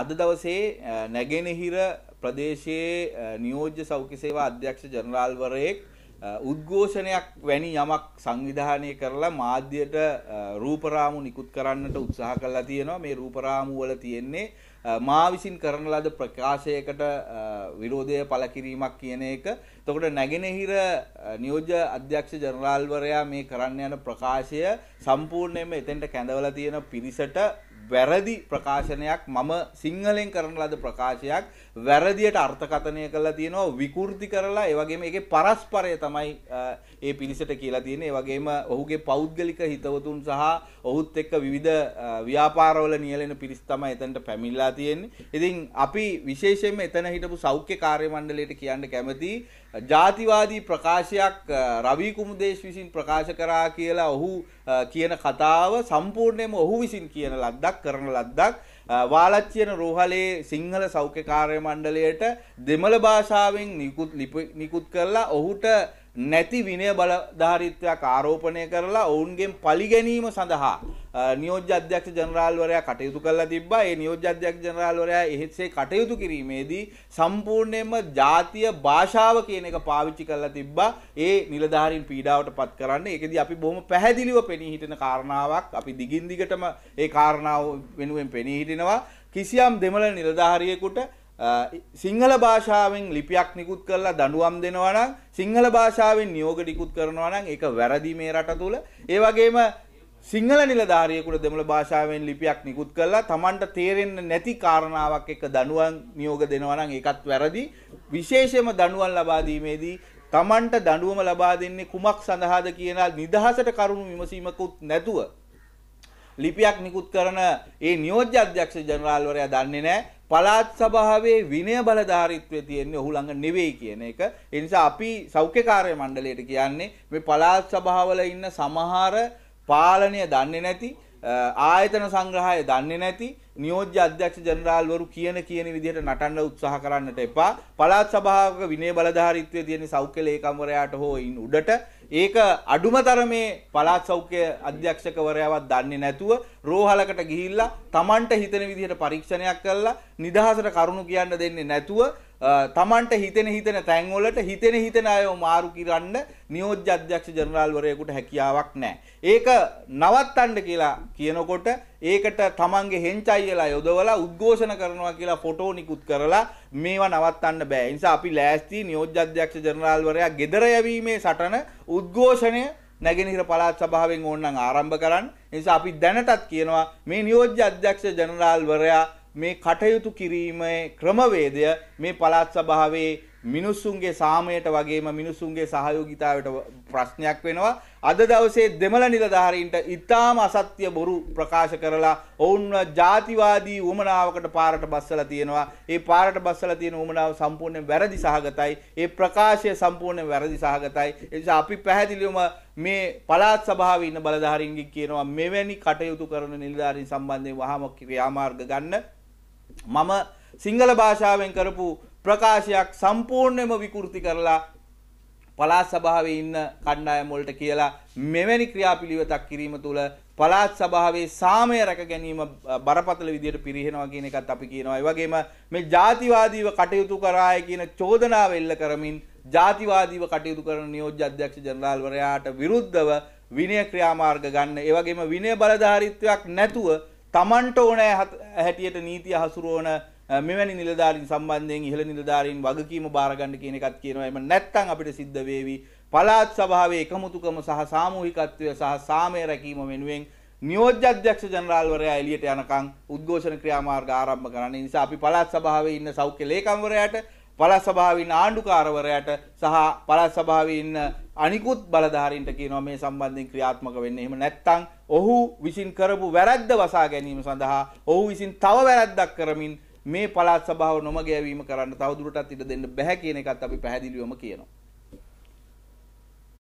අද දවසේ නැගෙනහිර ප්‍රදේශයේ නියෝජ්‍ය සෞඛ්‍ය සේවා අධ්‍යක්ෂ ජනරාල්වරයෙක් උද්ඝෝෂණයක් වැනි යමක් සංවිධානය කරලා මාධ්‍යයට රූපරාමු නිකුත් කරන්නට උත්සාහ කළා තියෙනවා මේ රූපරාමු වල තියෙන්නේ මා විසින් කරන ලද ප්‍රකාශයකට විරෝධය පළ කිරීමක් කියන එක. එතකොට නැගෙනහිර නියෝජ්‍ය අධ්‍යක්ෂ ජනරාල්වරයා මේ කරන්න යන ප්‍රකාශය සම්පූර්ණයෙන්ම එතෙන්ට කැඳවලා තියෙන පිරිසට වැරදි ප්‍රකාශනයක් මම සිංහලෙන් කරන ලද ප්‍රකාශයක් වැරදියට අර්ථකථනය කරලා තියෙනවා විකෘති කරලා ඒ වගේම ඒකේ පරස්පරය තමයි ඒ පිරිසට කියලා තියෙන්නේ ඒ වගේම ඔහුගේ පෞද්ගලික හිතවතුන් සහ ඔහුත් එක්ක විවිධ ව්‍යාපාරවල නියැලෙන පිරිස් තමයි එතනට පැමිණලා තියෙන්නේ. ඉතින් අපි විශේෂයෙන්ම එතන හිටපු සෞඛ්‍ය කාර්ය මණ්ඩලයට කියන්න කැමතියි ජාතිවාදී ප්‍රකාශයක් රවී කුමුදේශ් විසින් ප්‍රකාශ කරා කියලා ඔහු කියන කතාව සම්පූර්ණයෙන්ම ඔහු විසින් කියන ලද්දක් කරන ලද්දක් වාලච්චියන රෝහලේ සිංහල සෞඛ්‍ය කාර්ය මණ්ඩලයට දෙමළ භාෂාවෙන් නිකුත් නිකුත් කරලා ඔහුට නැති විනය බලධාරීත්වයක් ආරෝපණය කරලා ඔවුන්ගෙන් පලිගැනීම සඳහා නියෝජ්‍ය අධ්‍යක්ෂ ජනරාල්වරයා කටයුතු කළා තිබ්බා. ඒ නියෝජ්‍ය අධ්‍යක්ෂ ජනරාල්වරයා එහෙත්සේ කටයුතු කිරීමේදී සම්පූර්ණයෙන්ම ජාතිය භාෂාව කියන එක පාවිච්චි කළා තිබ්බා. ඒ නිලධාරීන් පීඩාවට පත් කරන්න. ඒකදී අපි බොහොම පැහැදිලිව පෙනී හිටින කාරණාවක් අපි දිගින් දිගටම ඒ කාරණාව වෙනුවෙන් පෙනී හිටිනවා. කිසියම් දෙමළ නිලධාරියෙකුට සිංහල භාෂාවෙන් ලිපියක් නිකුත් කරලා දඬුවම් දෙනවා නම් සිංහල භාෂාවෙන් නියෝග නිකුත් කරනවා නම් ඒක වැරදි මේ රට තුල. ඒ වගේම සිංහල නිලධාරියකුට දෙමළ භාෂාවෙන් ලිපියක් නිකුත් කළා තමන්ට තේරෙන්න නැති කාරණාවක් එක්ක දනුවන් නියෝග දෙනවා නම් ඒකත් වැරදි විශේෂයෙන්ම දනුවන් ලබා දීමේදී තමන්ට දඬුවම ලබා දෙන්නේ කුමක් සඳහාද කියන නිදහසට කරුණු විමසීමකුත් නැතුව ලිපියක් නිකුත් කරන ඒ නියෝජ්‍ය අධ්‍යක්ෂ ජනරාල්වරයා දන්නේ නැහැ පළාත් සභාවේ විනය බලධාරීත්වය තියෙන්නේ ඔහු ළඟ නෙවෙයි කියන එක. ඒ නිසා අපි සෞඛ්‍ය කාර්ය මණ්ඩලයට කියන්නේ මේ පළාත් සභාවල ඉන්න සමහර පාලනය දන්නේ නැති ආයතන සංග්‍රහය දන්නේ නැති නියෝජ්‍ය අධ්‍යක්ෂ ජනරාල්වරු කියන කියන විදිහට නටන්න උත්සාහ කරන්නට එපා. පළාත් සභාවක විනය බලධාරීත්වයේ තියෙන සෞඛ්‍ය ලේකම්වරයාට හෝ ඉන් උඩට ඒක අඩුම තරමේ පළාත් සෞඛ්‍ය අධ්‍යක්ෂකවරයාවත් දන්නේ නැතුව රෝහලකට ගිහිල්ලා Tamanට හිතෙන විදිහට පරීක්ෂණයක් කරලා නිදහසට කරුණු කියන්න දෙන්නේ නැතුව තමන්ට හිතෙන හිතෙන තැන්වලට හිතෙන හිතෙන අයෝ මාරු කරන්න නියෝජ්‍ය අධ්‍යක්ෂ ජනරාල්වරයෙකුට හැකියාවක් නැහැ. ඒක නවත්තන්න කියලා කියනකොට ඒකට තමන්ගේ හෙන්චයියලා යොදවලා උද්ඝෝෂණ කරනවා කියලා ෆොටෝ නිකුත් කරලා මේවා නවත්තන්න බෑ. ඒ නිසා අපි ලෑස්ති නියෝජ්‍ය අධ්‍යක්ෂ ජනරාල්වරයා ගෙදර යැවීමේ සටන උද්ඝෝෂණය නැගෙනහිර පළාත් සභාවෙන් ඕනනම් ආරම්භ කරන්න. ඒ නිසා අපි දැනටත් කියනවා මේ නියෝජ්‍ය අධ්‍යක්ෂ ජනරාල්වරයා මේ කටයුතු කිරීමේ ක්‍රමවේදය මේ පළාත් සභාවේ මිනිස්සුන්ගේ සාමයට වගේම මිනිස්සුන්ගේ සහයෝගිතාවට ප්‍රශ්නයක් වෙනවා අද දවසේ දෙමළ නිලධාරීන්ට ඉතාම අසත්‍ය බොරු ප්‍රකාශ කරලා ඔවුන්ව ජාතිවාදී උමනාවකට පාරට බස්සලා තියෙනවා ඒ පාරට බස්සලා තියෙන උමනාව සම්පූර්ණයෙන් වැරදි සහගතයි ඒ ප්‍රකාශය සම්පූර්ණයෙන් වැරදි සහගතයි ඒ නිසා අපි පැහැදිලිවම මේ පළාත් සභාවේ ඉන්න බලධාරීන්ගෙන් කියනවා මෙවැනි කටයුතු කරන නිලධාරීන් සම්බන්ධයෙන් වහාම ක්‍රියාමාර්ග ගන්න මම සිංහල භාෂාවෙන් කරපු ප්‍රකාශයක් සම්පූර්ණයම විකෘති කරලා පළාත් සභාවේ ඉන්න කණ්ඩායම් වලට කියලා මෙවැනි ක්‍රියාපිළිවෙතක් කිරීම තුළ පළාත් සභාවේ සාමය රැක ගැනීම බරපතල විදියට පිරිහෙනවා කියන එකත් අපි කියනවා. ඒ වගේම මේ ජාතිවාදීව කටයුතු කරාය කියන චෝදනාව එල්ල කරමින් ජාතිවාදීව කටයුතු කරන නියෝජ්‍ය අධ්‍යක්ෂ ජනරාල්වරයාට විරුද්ධව විනය ක්‍රියාමාර්ග ගන්න. ඒ වගේම විනය බලධාරීත්වයක් නැතුව තමන්ට ඕනෑ හැටියට නීතිය හසුරුවන මෙවැනි නිලධාරින් සම්බන්ධයෙන් ඉහළ නිලධාරීන් වගකීම බාරගන්න කියන එකත් කියනවා. එම නැත්තම් අපිට සිද්ධ වේවි පළාත් සභාවේ එකමුතුකම සහ සාමූහිකත්වය සහ සාමය රැකීම වෙනුවෙන් නියෝජ්‍ය අධ්‍යක්ෂ ජනරාල්වරයා එළියට යනකම් උද්ඝෝෂණ ක්‍රියාමාර්ග ආරම්භ කරන්න. ඒ නිසා අපි පළාත් සභාවේ ඉන්න සෞඛ්‍ය ලේකම්වරයාට, පළාත් සභාවේ ඉන්න ආණ්ඩුකාරවරයාට සහ පළාත් සභාවේ ඉන්න අනිකුත් බලධාරීන්ට කියනවා මේ සම්බන්ධයෙන් ක්‍රියාත්මක වෙන්න. එහෙම නැත්නම් ඔහු විසින් කරපු වැරැද්ද වසා ගැනීම සඳහා ඔහු විසින් තව වැරැද්දක් කරමින් මේ පළාත් සභාව නොමග යැවීම කරන්න තවදුරටත් ඉඩ දෙන්න බැහැ කියන එකත් අපි පැහැදිලිවම කියනවා.